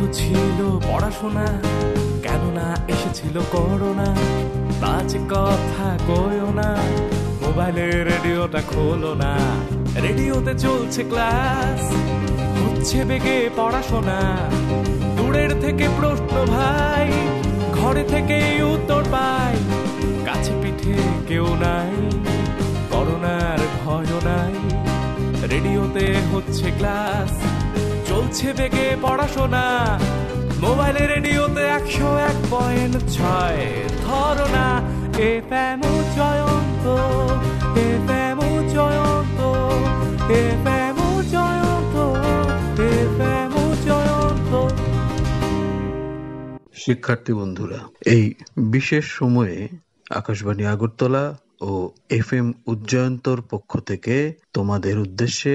বন্ধ ছিল পড়াশোনা কেননা এসেছিল করোনা বাজে কথা কয়ও না মোবাইলে রেডিওটা খোলো না রেডিওতে চলছে ক্লাস হচ্ছে বেগে পড়াশোনা দূরের থেকে প্রশ্ন ভাই ঘরে থেকে উত্তর পাই কাছে পিঠে কেউ নাই করোনার ভয়ও নাই রেডিওতে হচ্ছে ক্লাস চলছে বেগে পড়াশোনা মোবাইলে রেডিওতে একশো এক পয়েন্ট ছয় ধরনা এ প্যাম জয়ন্ত এ প্যাম জয়ন্ত এ প্যাম জয়ন্ত এ প্যাম জয়ন্ত শিক্ষার্থী বন্ধুরা এই বিশেষ সময়ে আকাশবাণী আগরতলা ও এফ এম উজ্জয়ন্তর পক্ষ থেকে তোমাদের উদ্দেশ্যে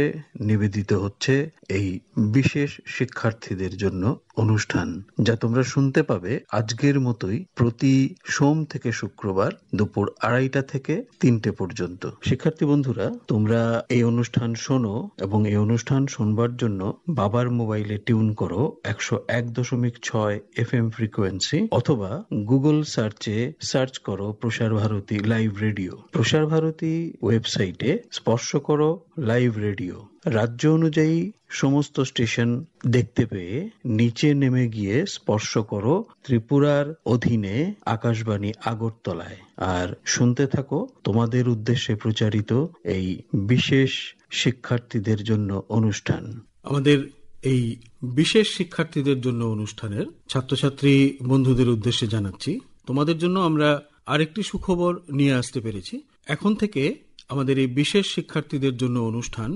নিবেদিত হচ্ছে এই বিশেষ শিক্ষার্থীদের জন্য অনুষ্ঠান যা তোমরা শুনতে পাবে আজকের মতোই প্রতি সোম থেকে শুক্রবার দুপুর আড়াইটা থেকে তিনটে পর্যন্ত শিক্ষার্থী বন্ধুরা তোমরা এই অনুষ্ঠান শোনো এবং এই অনুষ্ঠান শোনবার জন্য বাবার মোবাইলে টিউন করো একশো এক দশমিক ছয় এফ এম ফ্রিকোয়েন্সি অথবা গুগল সার্চে সার্চ করো প্রসার ভারতী লাইভ রেডিও প্রসার ভারতী ওয়েবসাইটে স্পর্শ করো করো লাইভ রেডিও রাজ্য অনুযায়ী সমস্ত স্টেশন দেখতে পেয়ে নিচে নেমে গিয়ে স্পর্শ করো ত্রিপুরার অধীনে আকাশবাণী আগরতলায় আর শুনতে থাকো তোমাদের উদ্দেশ্যে প্রচারিত এই বিশেষ শিক্ষার্থীদের জন্য অনুষ্ঠান আমাদের এই বিশেষ শিক্ষার্থীদের জন্য অনুষ্ঠানের ছাত্রছাত্রী বন্ধুদের উদ্দেশ্যে জানাচ্ছি তোমাদের জন্য আমরা আরেকটি সুখবর নিয়ে আসতে পেরেছি এখন থেকে আমাদের এই বিশেষ শিক্ষার্থীদের জন্য অনুষ্ঠান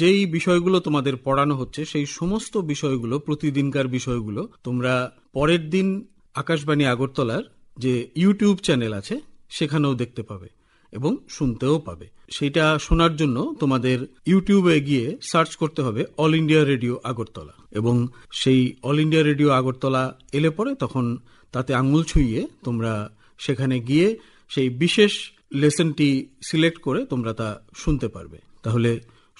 যেই বিষয়গুলো তোমাদের পড়ানো হচ্ছে সেই সমস্ত বিষয়গুলো প্রতিদিনকার বিষয়গুলো তোমরা পরের দিন আকাশবাণী আগরতলার যে ইউটিউব চ্যানেল আছে সেখানেও দেখতে পাবে এবং শুনতেও পাবে সেটা শোনার জন্য তোমাদের ইউটিউবে গিয়ে সার্চ করতে হবে অল ইন্ডিয়া রেডিও আগরতলা এবং সেই অল ইন্ডিয়া রেডিও আগরতলা এলে পরে তখন তাতে আঙুল ছুঁয়ে তোমরা সেখানে গিয়ে সেই বিশেষ লেসনটি সিলেক্ট করে তোমরা তা শুনতে পারবে তাহলে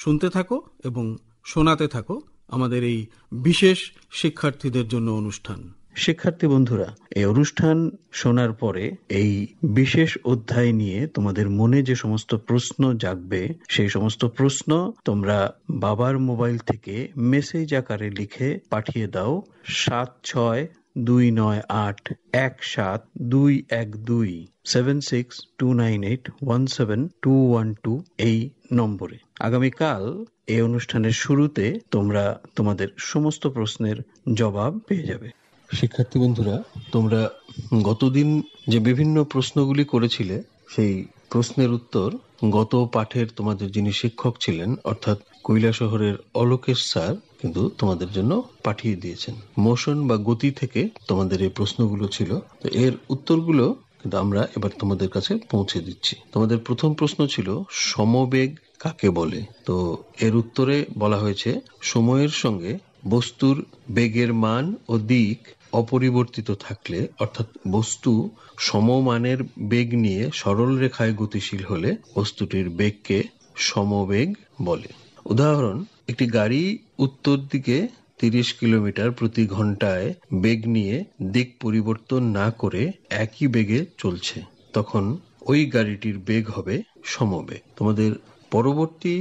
শুনতে থাকো এবং শোনাতে থাকো আমাদের এই বিশেষ শিক্ষার্থীদের জন্য অনুষ্ঠান শিক্ষার্থী বন্ধুরা এই অনুষ্ঠান শোনার পরে এই বিশেষ অধ্যায় নিয়ে তোমাদের মনে যে সমস্ত প্রশ্ন জাগবে সেই সমস্ত প্রশ্ন তোমরা বাবার মোবাইল থেকে মেসেজ আকারে লিখে পাঠিয়ে দাও সাত ছয় দুই নয় আট এক সাত দুই এক দুই seven six two nine eight one seven two one two এই নম্বরে আগামীকাল এই অনুষ্ঠানের শুরুতে তোমরা তোমাদের সমস্ত প্রশ্নের জবাব পেয়ে যাবে শিক্ষার্থী বন্ধুরা তোমরা গতদিন যে বিভিন্ন প্রশ্নগুলি করেছিলে সেই প্রশ্নের উত্তর গত পাঠের তোমাদের যিনি শিক্ষক ছিলেন অর্থাৎ কৈলা শহরের অলোকেশ স্যার কিন্তু তোমাদের জন্য পাঠিয়ে দিয়েছেন মোশন বা গতি থেকে তোমাদের এই প্রশ্নগুলো ছিল তো এর উত্তরগুলো কিন্তু আমরা এবার তোমাদের কাছে পৌঁছে দিচ্ছি তোমাদের প্রথম প্রশ্ন ছিল সমবেগ কাকে বলে তো এর উত্তরে বলা হয়েছে সময়ের সঙ্গে বস্তুর বেগের মান ও দিক অপরিবর্তিত থাকলে অর্থাৎ বস্তু সমমানের বেগ নিয়ে সরল রেখায় গতিশীল হলে বস্তুটির বেগকে সমবেগ বলে উদাহরণ একটি গাড়ি উত্তর দিকে তিরিশ কিলোমিটার প্রতি ঘন্টায় বেগ নিয়ে দিক পরিবর্তন না করে একই বেগে চলছে তখন ওই গাড়িটির বেগ হবে সমবে তোমাদের পরবর্তী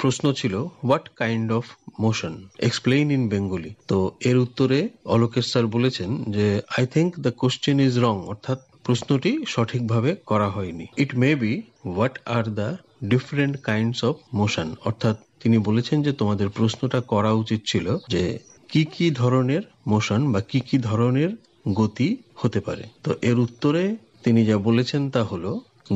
প্রশ্ন ছিল what kind of motion explain in Bengali তো এর উত্তরে অলোকেশ স্যার বলেছেন যে I think the question is wrong অর্থাৎ প্রশ্নটি সঠিকভাবে করা হয়নি it may be what are the different kinds of motion অর্থাৎ তিনি বলেছেন যে তোমাদের প্রশ্নটা করা উচিত ছিল যে কি কি ধরনের মোশন বা কি কি ধরনের গতি হতে পারে তো এর উত্তরে তিনি যা বলেছেন তা হলো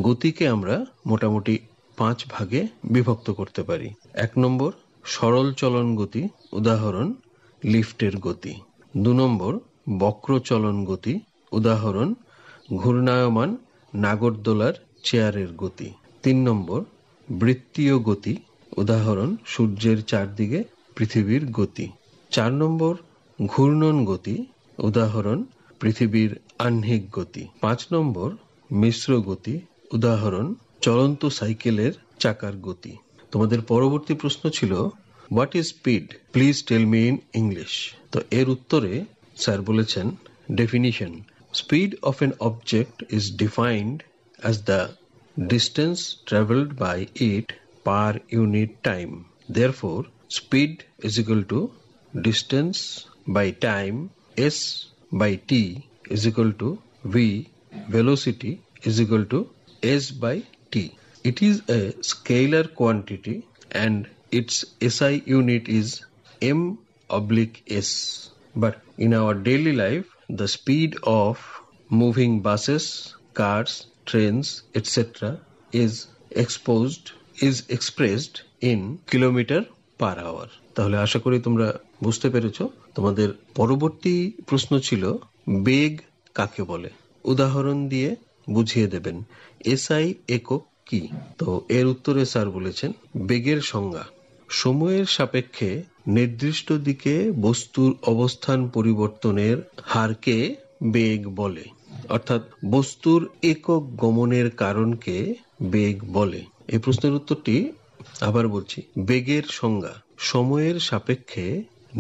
গতিকে আমরা মোটামুটি পাঁচ ভাগে বিভক্ত করতে পারি এক নম্বর সরল চলন গতি উদাহরণ লিফটের গতি দু নম্বর বক্র চলন গতি উদাহরণ ঘূর্ণায়মান নাগরদোলার চেয়ারের গতি তিন নম্বর বৃত্তীয় গতি উদাহরণ সূর্যের চারদিকে পৃথিবীর গতি চার নম্বর ঘূর্ণন গতি উদাহরণ পৃথিবীর আহ্নিক গতি পাঁচ নম্বর মিশ্র গতি উদাহরণ চলন্ত সাইকেলের চাকার গতি তোমাদের পরবর্তী প্রশ্ন ছিল what is speed please tell me in English তো এর উত্তরে স্যার বলেছেন definition speed of an object is defined as the distance travelled by it per unit time. Therefore, speed is equal to distance by time S by T is equal to V velocity is equal to S by T. It is a scalar quantity and its SI unit is M oblique S. But in our daily life, the speed of moving buses, cars, trains, etc. is exposed is expressed in kilometre per hour তাহলে আশা করি তোমরা বুঝতে পেরেছ তোমাদের পরবর্তী প্রশ্ন ছিল বেগ কাকে বলে উদাহরণ দিয়ে বুঝিয়ে দেবেন এসআই একক কি তো এর উত্তরে স্যার বলেছেন বেগের সংজ্ঞা সময়ের সাপেক্ষে নির্দিষ্ট দিকে বস্তুর অবস্থান পরিবর্তনের হারকে বেগ বলে অর্থাৎ বস্তুর একক গমনের কারণকে বেগ বলে এই প্রশ্নের উত্তরটি আবার বলছি বেগের সংজ্ঞা সময়ের সাপেক্ষে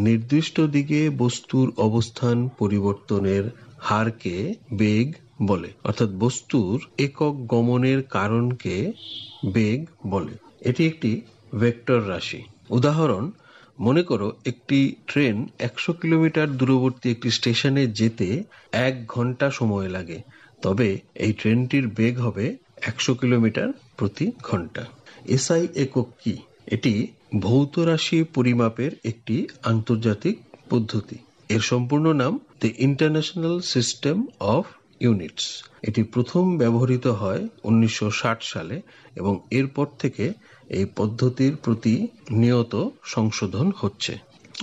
নির্দিষ্ট দিকে বস্তুর অবস্থান পরিবর্তনের হারকে বেগ বলে অর্থাৎ বস্তুর একক গমনের কারণকে বেগ বলে এটি একটি ভেক্টর রাশি উদাহরণ মনে করো একটি ট্রেন একশো কিলোমিটার দূরবর্তী একটি স্টেশনে যেতে এক ঘন্টা সময় লাগে তবে এই ট্রেনটির বেগ হবে একশো কিলোমিটার প্রতি ঘন্টা এসআই একক কি এটি ভৌত রাশি পরিমাপের একটি আন্তর্জাতিক পদ্ধতি এর সম্পূর্ণ নাম the international system of units এটি প্রথম ব্যবহৃত হয় উনিশশো সালে এবং এরপর থেকে এই পদ্ধতির প্রতি নিয়ত সংশোধন হচ্ছে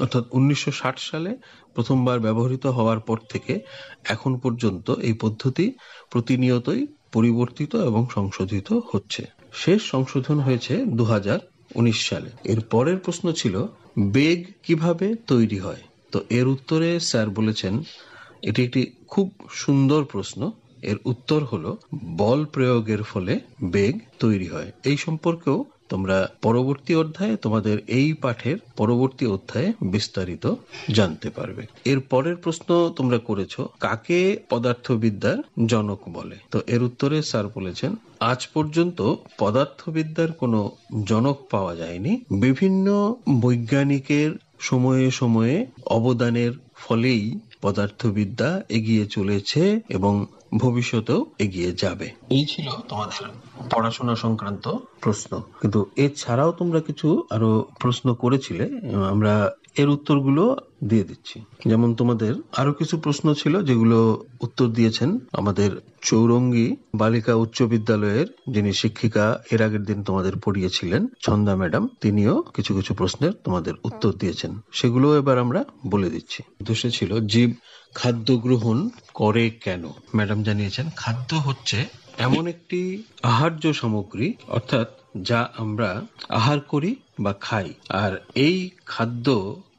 অর্থাৎ উনিশশো সালে প্রথমবার ব্যবহৃত হওয়ার পর থেকে এখন পর্যন্ত এই পদ্ধতি প্রতিনিয়তই পরিবর্তিত এবং সংশোধিত হচ্ছে শেষ সংশোধন হয়েছে দু উনিশ সালে এর পরের প্রশ্ন ছিল বেগ কিভাবে তৈরি হয় তো এর উত্তরে স্যার বলেছেন এটি একটি খুব সুন্দর প্রশ্ন এর উত্তর হলো বল প্রয়োগের ফলে বেগ তৈরি হয় এই সম্পর্কেও তোমরা পরবর্তী অধ্যায়ে তোমাদের এই পাঠের পরবর্তী অধ্যায়ে বিস্তারিত জানতে পারবে এর পরের প্রশ্ন তোমরা করেছ কাকে পদার্থবিদ্যার জনক বলে তো এর উত্তরে স্যার বলেছেন আজ পর্যন্ত পদার্থবিদ্যার কোনো জনক পাওয়া যায়নি বিভিন্ন বৈজ্ঞানিকের সময়ে সময়ে অবদানের ফলেই পদার্থবিদ্যা এগিয়ে চলেছে এবং ভবিষ্যতেও এগিয়ে যাবে এই ছিল তোমাদের পড়াশোনা সংক্রান্ত প্রশ্ন কিন্তু এছাড়াও তোমরা কিছু আরো প্রশ্ন করেছিলে আমরা এর উত্তরগুলো দিয়ে দিচ্ছি যেমন তোমাদের আরো কিছু প্রশ্ন ছিল যেগুলো উত্তর দিয়েছেন আমাদের চৌরঙ্গি বালিকা উচ্চ বিদ্যালয়ের যিনি শিক্ষিকা এর আগের দিন তোমাদের পড়িয়েছিলেন ছন্দা ম্যাডাম তিনিও কিছু কিছু প্রশ্নের তোমাদের উত্তর দিয়েছেন সেগুলো এবার আমরা বলে দিচ্ছি উদ্দেশ্য ছিল জীব খাদ্য গ্রহণ করে কেন ম্যাডাম জানিয়েছেন খাদ্য হচ্ছে এমন একটি আহার্য সামগ্রী অর্থাৎ যা আমরা আহার করি বা খাই আর এই খাদ্য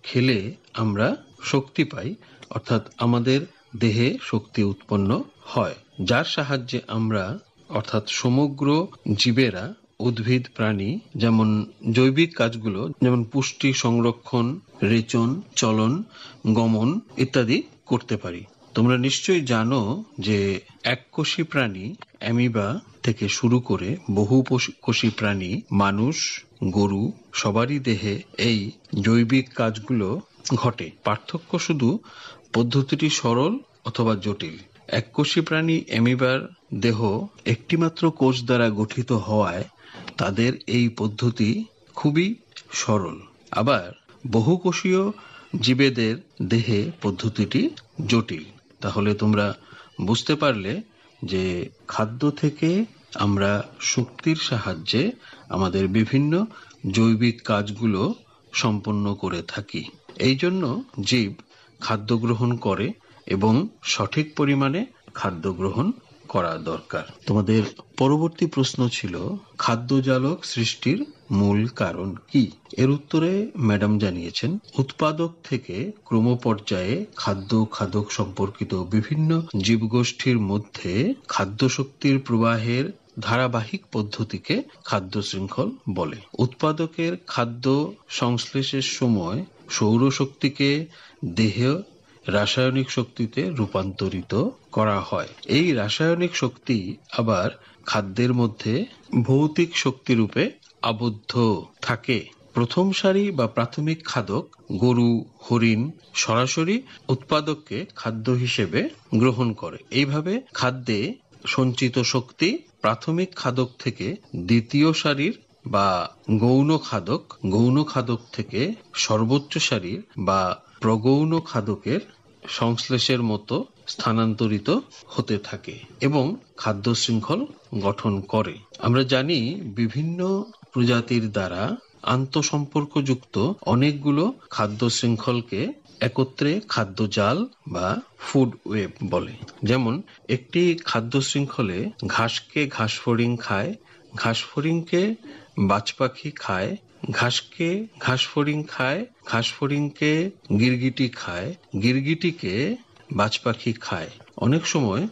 খেলে আমরা শক্তি পাই অর্থাৎ আমাদের দেহে শক্তি উৎপন্ন হয় যার সাহায্যে আমরা অর্থাৎ সমগ্র জীবেরা উদ্ভিদ প্রাণী যেমন জৈবিক কাজগুলো যেমন পুষ্টি সংরক্ষণ রেচন চলন গমন ইত্যাদি করতে পারি তোমরা নিশ্চয়ই জানো যে এক কোষী প্রাণী অ্যামিবা থেকে শুরু করে বহু কোষী প্রাণী মানুষ গরু সবারই দেহে এই জৈবিক কাজগুলো ঘটে পার্থক্য শুধু পদ্ধতিটি সরল অথবা জটিল এককোষী প্রাণী অ্যামিবার দেহ একটিমাত্র কোষ দ্বারা গঠিত হওয়ায় তাদের এই পদ্ধতি খুবই সরল আবার বহুকোষীয় জীবেদের দেহে পদ্ধতিটি জটিল তাহলে তোমরা বুঝতে পারলে যে খাদ্য থেকে আমরা শক্তির সাহায্যে আমাদের বিভিন্ন জৈবিক কাজগুলো সম্পন্ন করে থাকি এই জন্য জীব খাদ্য গ্রহণ করে এবং সঠিক পরিমাণে খাদ্য গ্রহণ করা দরকার তোমাদের পরবর্তী প্রশ্ন ছিল খাদ্যজালক সৃষ্টির মূল কারণ কি এর উত্তরে ম্যাডাম জানিয়েছেন উৎপাদক থেকে ক্রমপর্যায়ে খাদ্য খাদক সম্পর্কিত বিভিন্ন জীবগোষ্ঠীর মধ্যে খাদ্য শক্তির প্রবাহের ধারাবাহিক পদ্ধতিকে খাদ্য শৃঙ্খল বলে উৎপাদকের খাদ্য সংশ্লেষের সময় সৌরশক্তিকে দেহ রাসায়নিক শক্তিতে রূপান্তরিত করা হয় এই রাসায়নিক শক্তি আবার খাদ্যের মধ্যে ভৌতিক শক্তিরূপে আবদ্ধ থাকে প্রথম সারি বা প্রাথমিক খাদক গরু হরিণ সরাসরি উৎপাদককে খাদ্য হিসেবে গ্রহণ করে এইভাবে খাদ্যে সঞ্চিত শক্তি প্রাথমিক খাদক থেকে দ্বিতীয় সারির বা গৌণ খাদক গৌণ খাদক থেকে সর্বোচ্চ সারির বা প্রগৌণ খাদকের সংশ্লেষের মতো স্থানান্তরিত হতে থাকে এবং খাদ্য শৃঙ্খল গঠন করে আমরা জানি বিভিন্ন প্রজাতির দ্বারা আন্তঃসম্পর্কযুক্ত অনেকগুলো খাদ্য শৃঙ্খলকে একত্রে খাদ্য জাল বা ফুড ওয়েব বলে যেমন একটি খাদ্য শৃঙ্খলে ঘাসকে ঘাস ফড়িং খায় ঘাস ফড়িংকে বাজ পাখি খায় ঘাসকে ঘাস ফড়িং খায় ঘাস ফড়িংকে গিরগিটি খায় গিরগিটিকে বাজ পাখি খায় অনেক সময়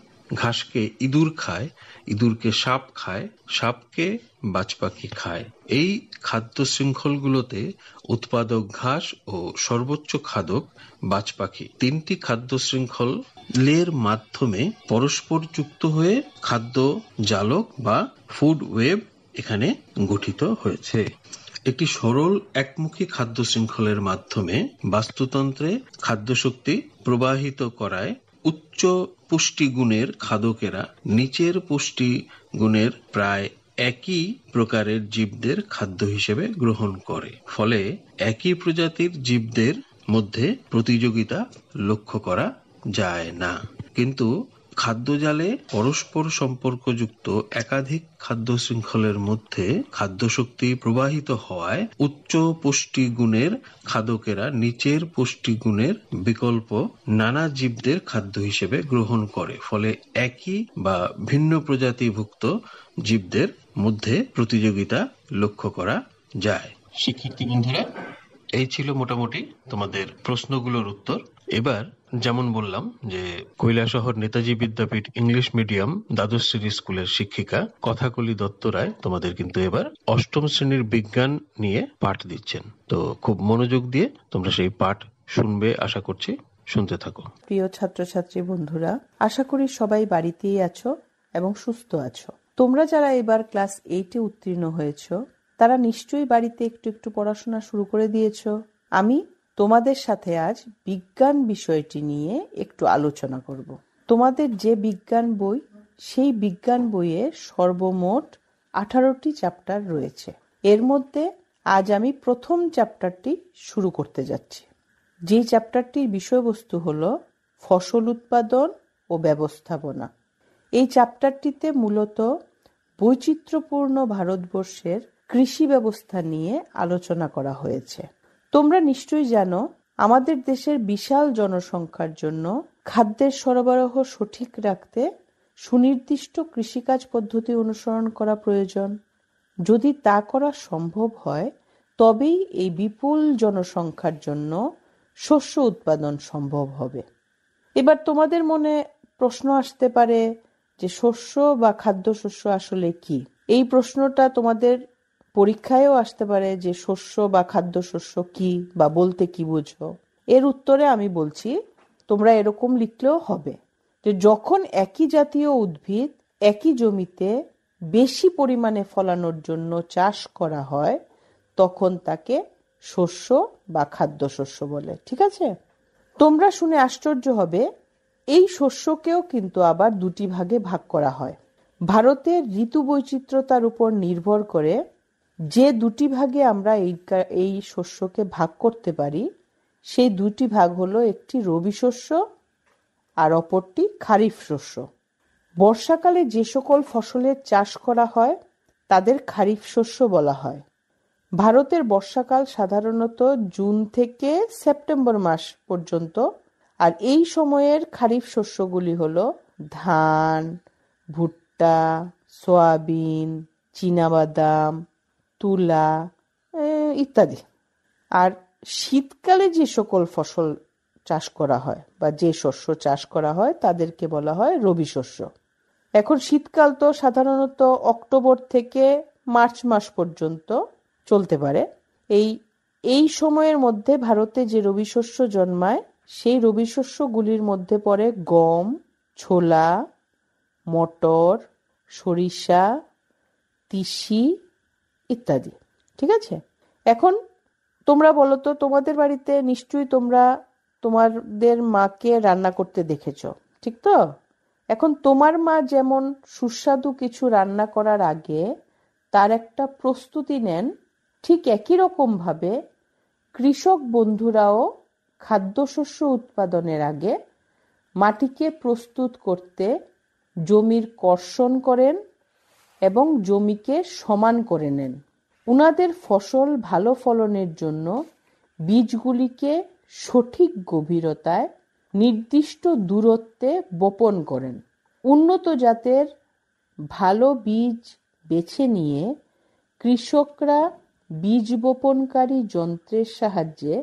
ঘাসকে ইঁদুর খায় ইঁদুরকে সাপ খায় সাপকে বাজ পাখি খায় এই খাদ্য শৃঙ্খলগুলোতে উৎপাদক ঘাস ও সর্বোচ্চ খাদক বাজ পাখি তিনটি খাদ্য শৃঙ্খল লের মাধ্যমে পরস্পর যুক্ত হয়ে খাদ্য জালক বা ফুড ওয়েব এখানে গঠিত হয়েছে একটি সরল একমুখী খাদ্য শৃঙ্খলের মাধ্যমে বাস্তুতন্ত্রে খাদ্যশক্তি প্রবাহিত করায় উচ্চ পুষ্টিগুণের খাদকেরা নিচের পুষ্টিগুণের প্রায় একই প্রকারের জীবদের খাদ্য হিসেবে গ্রহণ করে ফলে একই প্রজাতির জীবদের মধ্যে প্রতিযোগিতা লক্ষ্য করা যায় না কিন্তু খাদ্যজালে পরস্পর সম্পর্কযুক্ত একাধিক খাদ্য শৃঙ্খলের মধ্যে খাদ্যশক্তি প্রবাহিত হওয়ায় উচ্চ পুষ্টি গুণের খাদকেরা নিচের পুষ্টি গুণের বিকল্প নানা জীবদের খাদ্য হিসেবে গ্রহণ করে ফলে একই বা ভিন্ন প্রজাতিভুক্ত জীবদের মধ্যে প্রতিযোগিতা লক্ষ্য করা যায় শিক্ষার্থী বন্ধুরা এই ছিল মোটামুটি তোমাদের প্রশ্নগুলোর উত্তর এবার যেমন বললাম যে কৈলাসহর নেতাজি বিদ্যাপীঠ ইংলিশ মিডিয়াম দ্বাদশ শ্রেণী স্কুলের শিক্ষিকা কথাকলি দত্ত রায় তোমাদের কিন্তু এবার অষ্টম শ্রেণীর বিজ্ঞান নিয়ে পাঠ দিচ্ছেন তো খুব মনোযোগ দিয়ে তোমরা সেই পাঠ শুনবে আশা করছি শুনতে থাকো প্রিয় ছাত্রছাত্রী বন্ধুরা আশা করি সবাই বাড়িতেই আছো এবং সুস্থ আছো তোমরা যারা এবার ক্লাস এইটে উত্তীর্ণ হয়েছ তারা নিশ্চয়ই বাড়িতে একটু একটু পড়াশোনা শুরু করে দিয়েছ আমি তোমাদের সাথে আজ বিজ্ঞান বিষয়টি নিয়ে একটু আলোচনা করব তোমাদের যে বিজ্ঞান বই সেই বিজ্ঞান বইয়ে সর্বমোট আঠারোটি চ্যাপ্টার রয়েছে এর মধ্যে আজ আমি প্রথম চ্যাপ্টারটি শুরু করতে যাচ্ছি যে চ্যাপ্টারটির বিষয়বস্তু হল ফসল উৎপাদন ও ব্যবস্থাপনা এই চ্যাপ্টারটিতে মূলত বৈচিত্র্যপূর্ণ ভারতবর্ষের কৃষি ব্যবস্থা নিয়ে আলোচনা করা হয়েছে তোমরা নিশ্চয়ই জানো আমাদের দেশের বিশাল জনসংখ্যার জন্য খাদ্যের সরবরাহ সঠিক রাখতে সুনির্দিষ্ট কৃষিকাজ পদ্ধতি অনুসরণ করা প্রয়োজন যদি তা করা সম্ভব হয় তবেই এই বিপুল জনসংখ্যার জন্য শস্য উৎপাদন সম্ভব হবে এবার তোমাদের মনে প্রশ্ন আসতে পারে যে শস্য বা খাদ্যশস্য আসলে কি এই প্রশ্নটা তোমাদের পরীক্ষায়ও আসতে পারে যে শস্য বা খাদ্যশস্য কি বা বলতে কি বুঝো এর উত্তরে আমি বলছি তোমরা এরকম লিখলেও হবে যে যখন একই জাতীয় উদ্ভিদ একই জমিতে বেশি পরিমাণে ফলানোর জন্য চাষ করা হয় তখন তাকে শস্য বা খাদ্যশস্য বলে ঠিক আছে তোমরা শুনে আশ্চর্য হবে এই শস্যকেও কিন্তু আবার দুটি ভাগে ভাগ করা হয় ভারতের ঋতু বৈচিত্রতার উপর নির্ভর করে যে দুটি ভাগে আমরা এই এই শস্যকে ভাগ করতে পারি সেই দুটি ভাগ হলো একটি রবি শস্য আর অপরটি খারিফ শস্য বর্ষাকালে যে সকল ফসলের চাষ করা হয় তাদের খারিফ শস্য বলা হয় ভারতের বর্ষাকাল সাধারণত জুন থেকে সেপ্টেম্বর মাস পর্যন্ত আর এই সময়ের খারিফ শস্যগুলি হলো ধান ভুট্টা সয়াবিন চীনাবাদাম তুলা ইত্যাদি আর শীতকালে যে সকল ফসল চাষ করা হয় বা যে শস্য চাষ করা হয় তাদেরকে বলা হয় রবি শস্য এখন শীতকাল তো সাধারণত অক্টোবর থেকে মার্চ মাস পর্যন্ত চলতে পারে এই এই সময়ের মধ্যে ভারতে যে রবি শস্য জন্মায় সেই রবি শস্যগুলির মধ্যে পড়ে গম ছোলা মটর সরিষা তিসি ইত্যাদি ঠিক আছে এখন তোমরা বলো তো তোমাদের বাড়িতে নিশ্চয়ই তোমরা তোমাদের মাকে রান্না করতে দেখেছ ঠিক তো এখন তোমার মা যেমন সুস্বাদু কিছু রান্না করার আগে তার একটা প্রস্তুতি নেন ঠিক একই রকমভাবে কৃষক বন্ধুরাও খাদ্যশস্য উৎপাদনের আগে মাটিকে প্রস্তুত করতে জমির কর্ষণ করেন এবং জমিকে সমান করে নেন উনাদের ফসল ভালো ফলনের জন্য বীজগুলিকে সঠিক গভীরতায় নির্দিষ্ট দূরত্বে বপন করেন উন্নত জাতের ভালো বীজ বেছে নিয়ে কৃষকরা বীজ বপনকারী যন্ত্রের সাহায্যে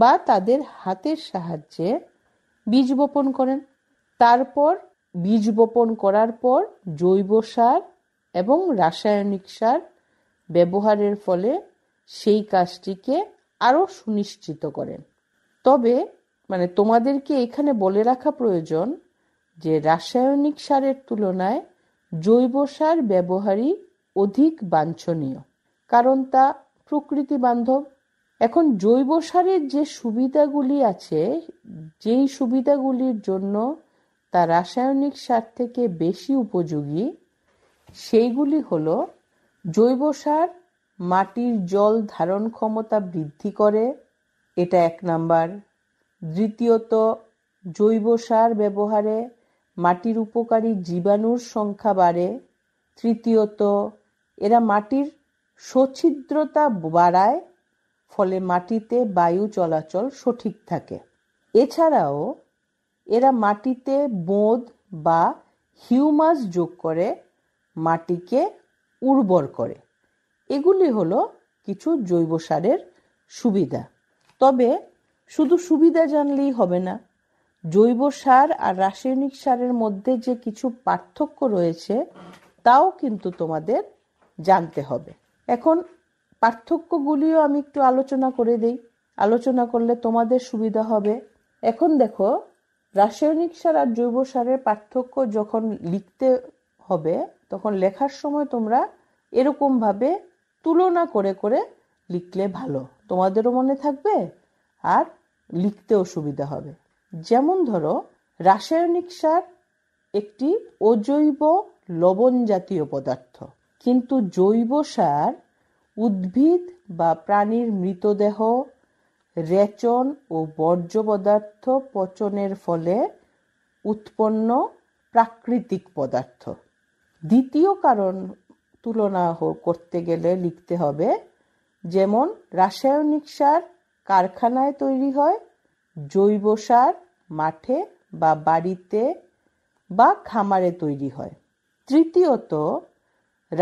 বা তাদের হাতের সাহায্যে বীজ বপন করেন তারপর বীজ বপন করার পর জৈব সার এবং রাসায়নিক সার ব্যবহারের ফলে সেই কাজটিকে আরও সুনিশ্চিত করেন তবে মানে তোমাদেরকে এখানে বলে রাখা প্রয়োজন যে রাসায়নিক সারের তুলনায় জৈব সার ব্যবহারই অধিক বাঞ্ছনীয় কারণ তা প্রকৃতি বান্ধব এখন জৈব সারের যে সুবিধাগুলি আছে যেই সুবিধাগুলির জন্য তা রাসায়নিক সার থেকে বেশি উপযোগী সেইগুলি হল জৈব সার মাটির জল ধারণ ক্ষমতা বৃদ্ধি করে এটা এক নাম্বার দ্বিতীয়ত জৈব সার ব্যবহারে মাটির উপকারী জীবাণুর সংখ্যা বাড়ে তৃতীয়ত এরা মাটির সচ্ছিদ্রতা বাড়ায় ফলে মাটিতে বায়ু চলাচল সঠিক থাকে এছাড়াও এরা মাটিতে বোঁদ বা হিউমাস যোগ করে মাটিকে উর্বর করে এগুলি হলো কিছু জৈব সারের সুবিধা তবে শুধু সুবিধা জানলেই হবে না জৈব সার আর রাসায়নিক সারের মধ্যে যে কিছু পার্থক্য রয়েছে তাও কিন্তু তোমাদের জানতে হবে এখন পার্থক্যগুলিও আমি একটু আলোচনা করে দিই আলোচনা করলে তোমাদের সুবিধা হবে এখন দেখো রাসায়নিক সার আর জৈব সারের পার্থক্য যখন লিখতে হবে তখন লেখার সময় তোমরা এরকমভাবে তুলনা করে করে লিখলে ভালো তোমাদেরও মনে থাকবে আর লিখতেও সুবিধা হবে যেমন ধরো রাসায়নিক সার একটি অজৈব লবণ জাতীয় পদার্থ কিন্তু জৈব সার উদ্ভিদ বা প্রাণীর মৃতদেহ রেচন ও বর্জ্য পদার্থ পচনের ফলে উৎপন্ন প্রাকৃতিক পদার্থ দ্বিতীয় কারণ তুলনা করতে গেলে লিখতে হবে যেমন রাসায়নিক সার কারখানায় তৈরি হয় জৈব সার মাঠে বা বাড়িতে বা খামারে তৈরি হয় তৃতীয়ত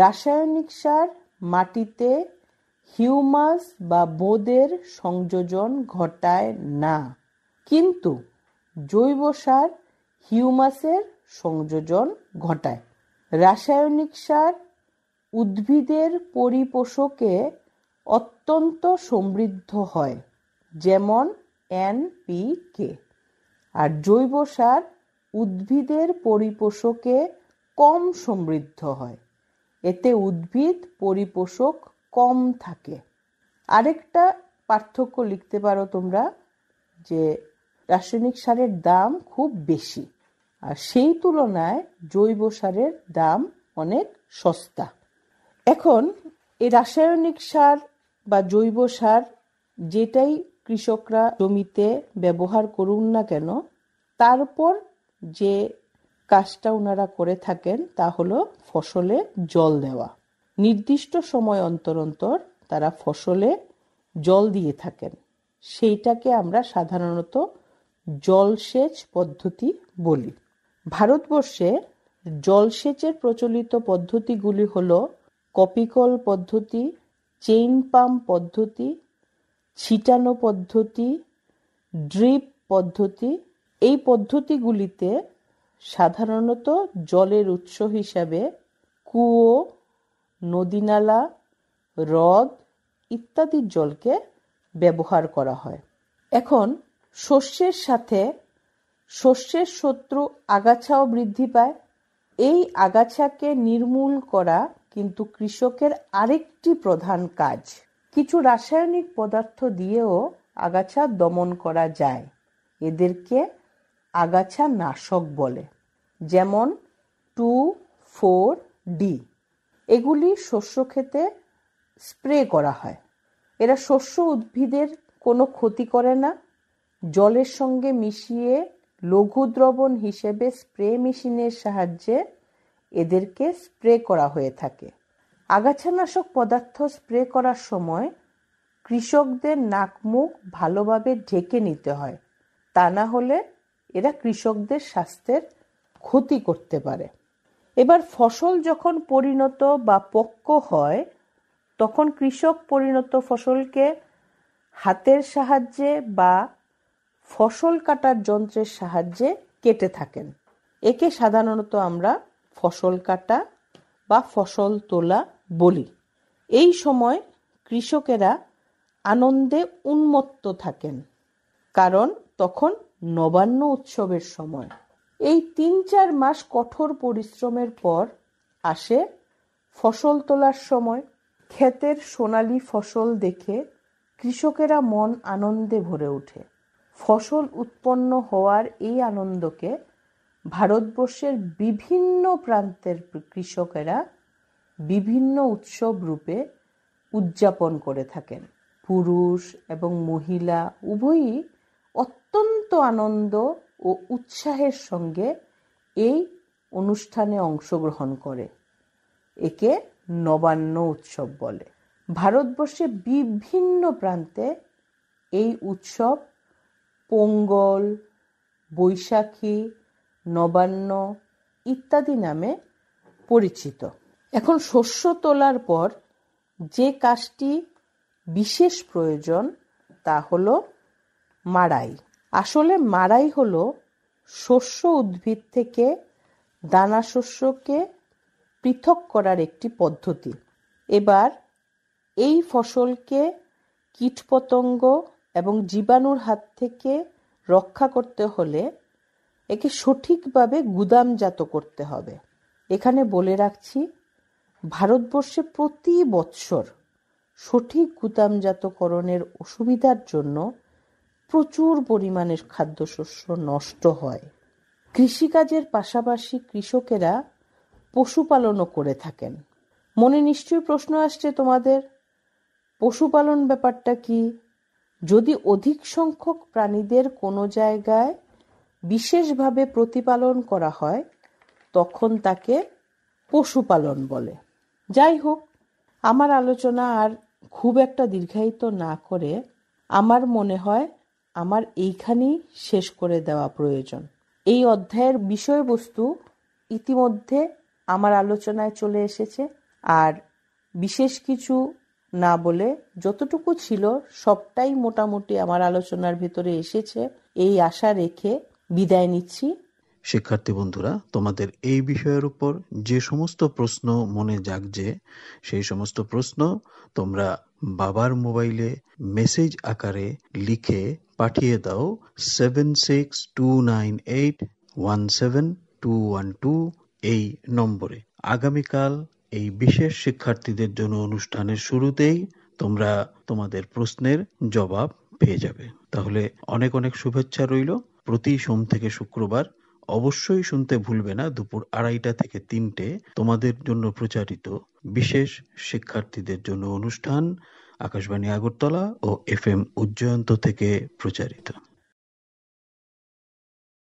রাসায়নিক সার মাটিতে হিউমাস বা বোদের সংযোজন ঘটায় না কিন্তু জৈব সার হিউমাসের সংযোজন ঘটায় রাসায়নিক সার উদ্ভিদের পরিপোষকে অত্যন্ত সমৃদ্ধ হয় যেমন এনপিকে আর জৈব সার উদ্ভিদের পরিপোষকে কম সমৃদ্ধ হয় এতে উদ্ভিদ পরিপোষক কম থাকে আরেকটা পার্থক্য লিখতে পারো তোমরা যে রাসায়নিক সারের দাম খুব বেশি আর সেই তুলনায় জৈব সারের দাম অনেক সস্তা এখন এই রাসায়নিক সার বা জৈব সার যেটাই কৃষকরা জমিতে ব্যবহার করুন না কেন তারপর যে কাজটা ওনারা করে থাকেন তা হলো ফসলে জল দেওয়া নির্দিষ্ট সময় অন্তর অন্তর তারা ফসলে জল দিয়ে থাকেন সেইটাকে আমরা সাধারণত জলসেচ পদ্ধতি বলি ভারতবর্ষে জলসেচের প্রচলিত পদ্ধতিগুলি হল কপিকল পদ্ধতি চেইন পাম্প পদ্ধতি ছিটানো পদ্ধতি ড্রিপ পদ্ধতি এই পদ্ধতিগুলিতে সাধারণত জলের উৎস হিসাবে কুয়ো নদীনালা হ্রদ ইত্যাদির জলকে ব্যবহার করা হয় এখন শস্যের সাথে শস্যের শত্রু আগাছাও বৃদ্ধি পায় এই আগাছাকে নির্মূল করা কিন্তু কৃষকের আরেকটি প্রধান কাজ কিছু রাসায়নিক পদার্থ দিয়েও আগাছা দমন করা যায় এদেরকে আগাছা নাশক বলে যেমন টু ফোর ডি এগুলি শস্য খেতে স্প্রে করা হয় এরা শস্য উদ্ভিদের কোনো ক্ষতি করে না জলের সঙ্গে মিশিয়ে লঘু দ্রবণ হিসেবে স্প্রে মেশিনের সাহায্যে এদেরকে স্প্রে করা হয়ে থাকে আগাছানাশক পদার্থ স্প্রে করার সময় কৃষকদের নাক মুখ ভালোভাবে ঢেকে নিতে হয় তা না হলে এরা কৃষকদের স্বাস্থ্যের ক্ষতি করতে পারে এবার ফসল যখন পরিণত বা পক্ক হয় তখন কৃষক পরিণত ফসলকে হাতের সাহায্যে বা ফসল কাটার যন্ত্রের সাহায্যে কেটে থাকেন একে সাধারণত আমরা ফসল কাটা বা ফসল তোলা বলি এই সময় কৃষকেরা আনন্দে উন্মত্ত থাকেন কারণ তখন নবান্ন উৎসবের সময় এই তিন চার মাস কঠোর পরিশ্রমের পর আসে ফসল তোলার সময় ক্ষেতের সোনালি ফসল দেখে কৃষকেরা মন আনন্দে ভরে ওঠে ফসল উৎপন্ন হওয়ার এই আনন্দকে ভারতবর্ষের বিভিন্ন প্রান্তের কৃষকেরা বিভিন্ন উৎসব রূপে উদযাপন করে থাকেন পুরুষ এবং মহিলা উভয়ই অত্যন্ত আনন্দ ও উৎসাহের সঙ্গে এই অনুষ্ঠানে অংশগ্রহণ করে একে নবান্ন উৎসব বলে ভারতবর্ষে বিভিন্ন প্রান্তে এই উৎসব পোঙ্গল বৈশাখী নবান্ন ইত্যাদি নামে পরিচিত এখন শস্য তোলার পর যে কাজটি বিশেষ প্রয়োজন তা হলো মাড়াই আসলে মাড়াই হল শস্য উদ্ভিদ থেকে দানা শস্যকে পৃথক করার একটি পদ্ধতি এবার এই ফসলকে কীটপতঙ্গ এবং জীবাণুর হাত থেকে রক্ষা করতে হলে একে সঠিকভাবে গুদামজাত করতে হবে এখানে বলে রাখছি ভারতবর্ষে প্রতি বৎসর সঠিক গুদামজাতকরণের অসুবিধার জন্য প্রচুর পরিমাণের খাদ্যশস্য নষ্ট হয় কৃষিকাজের পাশাপাশি কৃষকেরা পশুপালনও করে থাকেন মনে নিশ্চয়ই প্রশ্ন আসছে তোমাদের পশুপালন ব্যাপারটা কি যদি অধিক সংখ্যক প্রাণীদের কোনো জায়গায় বিশেষভাবে প্রতিপালন করা হয় তখন তাকে পশুপালন বলে যাই হোক আমার আলোচনা আর খুব একটা দীর্ঘায়িত না করে আমার মনে হয় আমার এইখানেই শেষ করে দেওয়া প্রয়োজন এই অধ্যায়ের বিষয়বস্তু ইতিমধ্যে আমার আলোচনায় চলে এসেছে আর বিশেষ কিছু না বলে যতটুকু ছিল সবটাই মোটামুটি আমার আলোচনার ভিতরে এসেছে এই আশা রেখে বিদায় নিচ্ছি শিক্ষার্থী বন্ধুরা তোমাদের এই বিষয়ের উপর যে সমস্ত প্রশ্ন মনে জাগছে সেই সমস্ত প্রশ্ন তোমরা বাবার মোবাইলে মেসেজ আকারে লিখে পাঠিয়ে দাও seven six two nine eight one seven two one two এই নম্বরে আগামীকাল এই বিশেষ শিক্ষার্থীদের জন্য অনুষ্ঠানের শুরুতেই তোমরা তোমাদের প্রশ্নের জবাব পেয়ে যাবে তাহলে অনেক অনেক শুভেচ্ছা রইল প্রতি সোম থেকে শুক্রবার অবশ্যই শুনতে ভুলবে না দুপুর আড়াইটা থেকে তিনটে তোমাদের জন্য প্রচারিত বিশেষ শিক্ষার্থীদের জন্য অনুষ্ঠান আকাশবাণী আগরতলা ও এফ এম উজ্জয়ন্ত থেকে প্রচারিত